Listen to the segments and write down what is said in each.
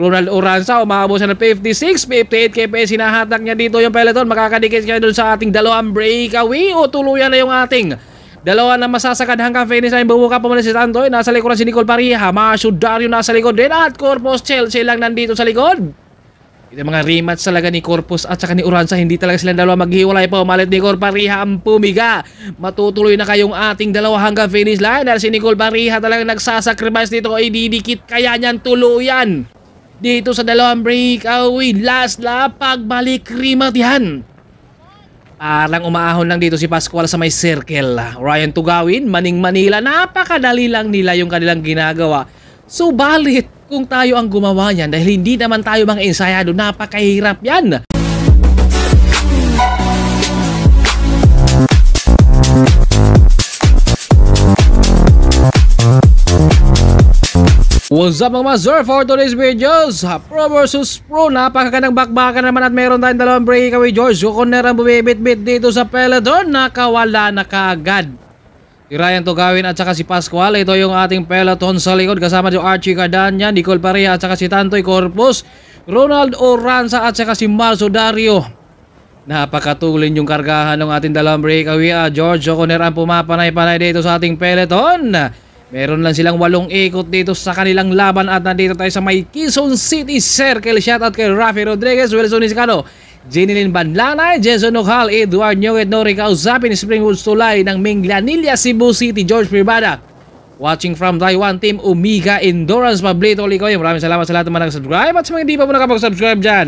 Rural Oranza umaabos na ng 56, 58 kps hinahatak niya dito yung peloton. Makakadikit siya doon sa ating dalawang breakaway o tuluyan na yung ating dalawa na masasakad hanggang finish line. Bubuka pa muna si Tantoy. Nasa likod na si Nicole Pareha. Masudario nasa likod din at Corpus Chelsea lang nandito sa likod. Ito mga rematch talaga ni Corpus at saka ni Uranza. Hindi talaga sila dalawa maghiwalay pa. Umalit ni Nicole Pareha ang pumiga. Matutuloy na kayong ating dalawa hanggang finish line. Dahil si Nicole Pareha talaga nagsasacrifice dito. Ididikit kaya niyan tuluyan. Dito sa dalawang breakaway, last lap, pagbalik rimatihan. Parang umaahon lang dito si Pascual sa may circle. Ryan Tugawin, Maning Manila, napakadali lang nila yung kanilang ginagawa. so so, kung tayo ang gumawa niyan dahil hindi naman tayo mga ensayado, napakahirap yan. What's up mga Mazor for today's videos Pro versus Pro Napakakanang bakbakan naman at meron tayong dalawang breakaway George Kukuner ang bumibit-bit dito sa Peloton Nakawala na kaagad Si Ryan Tugawin at saka si Pascual Ito yung ating Peloton sa likod Kasama si Archie Cardanya, Nicole Pareja at saka si Tantoy Corpus Ronald Oranza at saka si Marzo Dario Napakatulin yung kargahan ng ating dalawang breakaway ah, George O'Connor ang pumapanay-panay dito sa ating Peloton Meron lang silang walong ikot dito sa kanilang laban at nandito tayo sa may Quezon City Circle. Shoutout kay Rafi Rodriguez, Wilson Iscano, Jinilin Banlanay, Jason Ocal, Edward Nyonget, Nori Kausapin, Springwood Sulay ng Minglanilla, Cebu City, George Pribada. Watching from Taiwan Team Omega Endurance, Pablito Licoy. Maraming salamat sa lahat ng mga nag-subscribe at sa mga hindi pa po nakapag-subscribe dyan.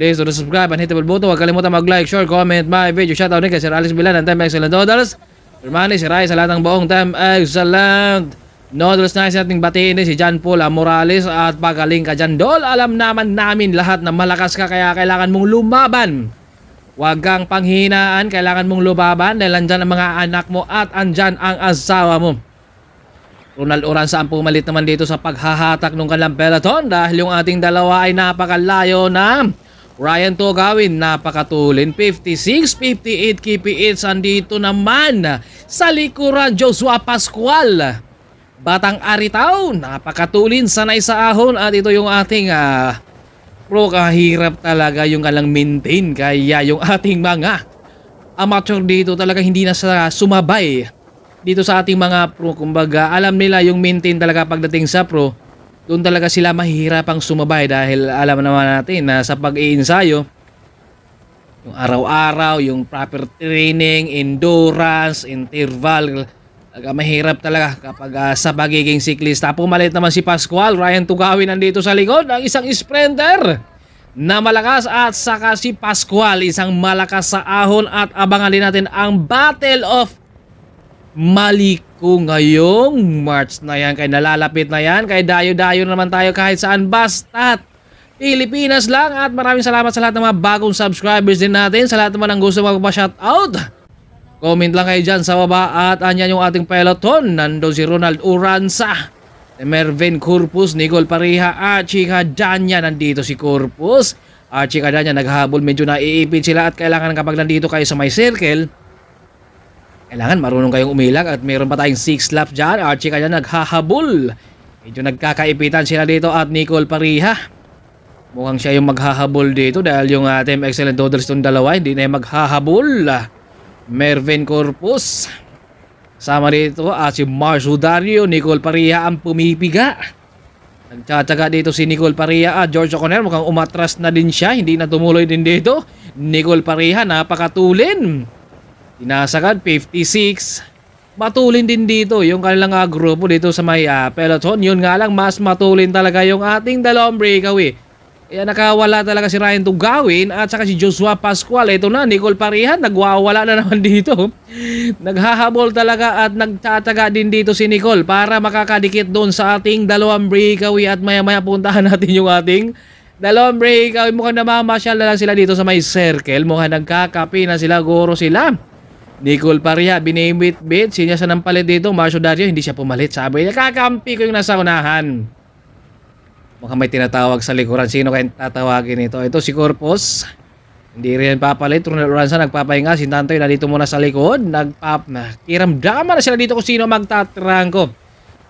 Please do subscribe and hit the bell button. Huwag kalimutan mag-like, share, comment my video. Shoutout din kay Sir Alex Bilan and Time Excellent Dollars. Hermani, si Rai, sa lahat ng buong time. Excellent! Noodles na sa ating batiin si John Paul Morales at pagaling ka dyan. Dol, alam naman namin lahat na malakas ka kaya kailangan mong lumaban. Huwag kang panghinaan, kailangan mong lumaban dahil andyan ang mga anak mo at andyan ang asawa mo. Ronald Oranza ang pumalit naman dito sa paghahatak ng kanilang dahil yung ating dalawa ay napakalayo na Ryan Togawin, napakatulin. 56, 58, KP8. Andito naman sa likuran, Joshua Pascual. Batang Aritaw, napakatulin. Sanay sa ahon. At ito yung ating uh, ah, pro, kahirap talaga yung alang maintain. Kaya yung ating mga amateur dito talaga hindi na sa sumabay dito sa ating mga pro. Kumbaga, alam nila yung maintain talaga pagdating sa pro doon talaga sila mahihirapang sumabay dahil alam naman natin na sa pag-iinsayo, yung araw-araw, yung proper training, endurance, interval, Aga, mahirap talaga kapag uh, sa pagiging siklista. Pumalit naman si Pascual, Ryan Tugawin nandito sa likod, ang isang sprinter na malakas at saka si Pascual, isang malakas sa ahon at abangan din natin ang Battle of Malik ko ngayong March na yan. Kay nalalapit na yan. Kay dayo-dayo naman tayo kahit saan. Basta't Pilipinas lang. At maraming salamat sa lahat ng mga bagong subscribers din natin. Sa lahat naman ang gusto magpa-shoutout. Comment lang kayo dyan sa baba. At anyan yung ating peloton. Nando si Ronald Uranza. Mervin Corpus, Nicole At Chika Danya. Nandito si Corpus. At Chika Danya. Naghahabol. Medyo naiipit sila at kailangan kapag nandito kayo sa my circle, kailangan marunong kayong umilak at meron pa tayong 6 lap dyan. Archie kaya naghahabol. Medyo nagkakaipitan sila dito at Nicole Pariha. Mukhang siya yung maghahabol dito dahil yung uh, Team Excellent Dodgers yung dalawa hindi na yung maghahabol. Mervin Corpus. Sama dito at ah, si Mars Dario, Nicole Pariha ang pumipiga. Nagtsatsaga dito si Nicole Pariha at George O'Connor. Mukhang umatras na din siya. Hindi na tumuloy din dito. Nicole Pariha, napakatulin. Tinasakad 56. Matulin din dito yung kanilang uh, grupo dito sa may uh, peloton. Yun nga lang, mas matulin talaga yung ating dalawang breakaway. eh. Kaya nakawala talaga si Ryan Tugawin at saka si Joshua Pascual. Ito na, Nicole Parihan, nagwawala na naman dito. Naghahabol talaga at nagtataga din dito si Nicole para makakadikit doon sa ating dalawang breakaway at maya-maya puntahan natin yung ating dalawang breakaway. Mukhang namamasyal na lang sila dito sa may circle. Mukhang nagkakapi na sila, goro sila. Nicole Paria, binimit bit, sinya sa nampalit dito, Marcio Dario, hindi siya pumalit. Sabi niya, kakampi ko yung nasa unahan. Mukhang may tinatawag sa likuran. Sino kayang tatawagin ito? Ito si Corpus. Hindi rin papalit. Ronald Oranza nagpapahinga. Si Tantoy na dito muna sa likod. Nagpap na. Kiramdaman na sila dito kung sino magtatrangko.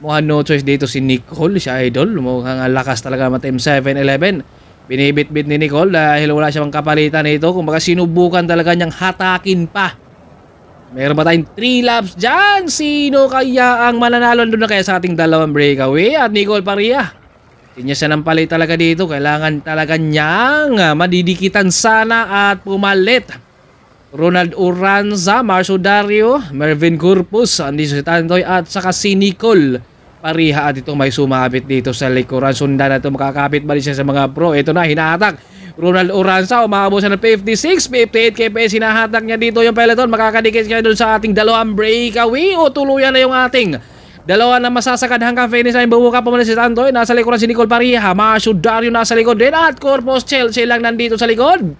Mukhang no choice dito si Nicole, si Idol. Mukhang lakas talaga matim 7-11 binibitbit ni Nicole dahil wala siyang kapalitan nito. Kumbaga sinubukan talaga niyang hatakin pa Meron ba tayong 3 laps dyan? Sino kaya ang mananalo? Doon na kaya sa ating dalawang breakaway at Nicole Paria. Tinya siya ng palay talaga dito. Kailangan talaga niyang madidikitan sana at pumalit. Ronald Uranza, Marcio Dario, Mervin Corpus, Andy si at saka si Nicole Pariha at itong may sumabit dito sa likuran. Sundan na ito makakapit ba siya sa mga pro. Ito na hinatak. Ronald Oranza umaabos na ng 56, 58 kps hinahatak niya dito yung peloton. Makakadikit siya doon sa ating dalawang breakaway o tuluyan na yung ating Dalawa na masasakad hanggang finish line. Bubuka pa muna si Tantoy. Nasa likod na si Nicole Pareha. Masudario nasa likod din. At Corpus Chelsea lang nandito sa likod.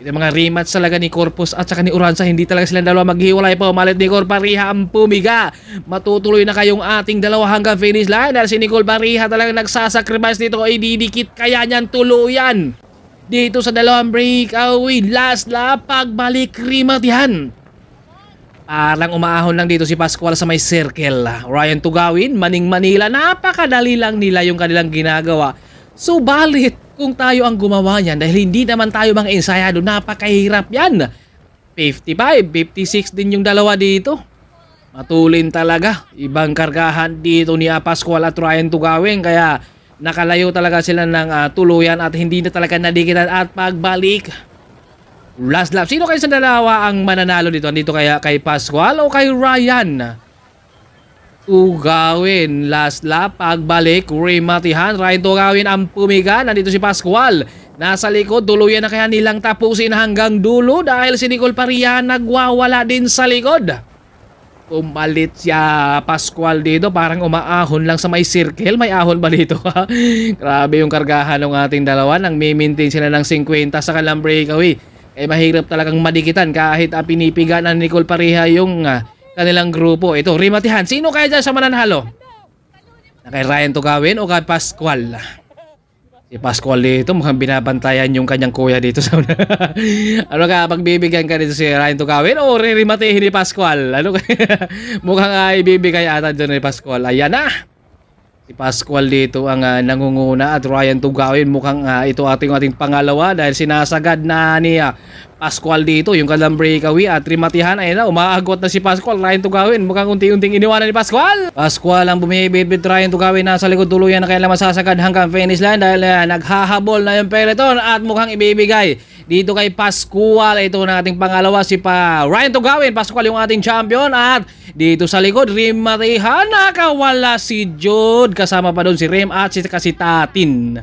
Ito mga rematch talaga ni Corpus at saka ni Uranza. Hindi talaga sila dalawa maghiwalay pa. Umalit ni Nicole ang pumiga. Matutuloy na kayong ating dalawa hanggang finish line. Dahil si Nicole Pareha talaga nagsasacrifice dito. Ay didikit kaya niyan tuluyan. Dito sa dalawang breakaway, last lap, pagbalik rimatihan. Parang umaahon lang dito si Pascual sa may circle. Ryan Tugawin, Maning Manila, napakadali lang nila yung kanilang ginagawa. Subalit, so, kung tayo ang gumawa niyan dahil hindi naman tayo mga ensayado, napakahirap yan. 55, 56 din yung dalawa dito. Matulin talaga. Ibang kargahan dito ni Pascual at Ryan Tugawin kaya nakalayo talaga sila ng uh, tuluyan at hindi na talaga nadikitan at pagbalik last lap. Sino kayo sa dalawa ang mananalo dito? Dito kaya kay Pascual o kay Ryan? Tugawin last lap pagbalik rematihan Ryan Tugawin ang pumiga nandito si Pascual nasa likod tuluyan na kaya nilang tapusin hanggang dulo dahil si Nicole Parian nagwawala din sa likod Kumalit siya ah, Pascual dito parang umaahon lang sa may circle may ahon ba dito grabe yung kargahan ng ating dalawa nang may maintain sila ng 50 sa kalang breakaway eh mahirap talagang madikitan kahit ah, pinipiga na Nicole Pareha yung ah, kanilang grupo ito rimatihan sino kaya dyan sa mananhalo na kay Ryan Tugawin o kay Pascual Si Pascual dito, mukhang binabantayan yung kanyang kuya dito sa Ano ka, pagbibigyan ka dito si Ryan Tukawin o rirematihin ni Pascual? Ano ka? mukhang uh, ibibigay ata dito ni Pascual. Ayan na! si Pascual dito ang uh, nangunguna at Ryan Tugawin mukhang uh, ito ating ating pangalawa dahil sinasagad na ni uh, Pascual dito yung kalang breakaway at rimatihan ay na umaagot na si Pascual Ryan Tugawin mukhang unti-unting iniwanan ni Pascual Pascual ang bumibitbit Ryan Tugawin nasa likod tuluyan na kailan masasagad hanggang finish line dahil uh, naghahabol na yung peloton at mukhang ibibigay dito kay Pascual ito na ating pangalawa si pa Ryan Tugawin Pascual yung ating champion at dito sa likod, Rim Marihana. kawala si Jude. Kasama pa doon si Rim at si, si Tatin.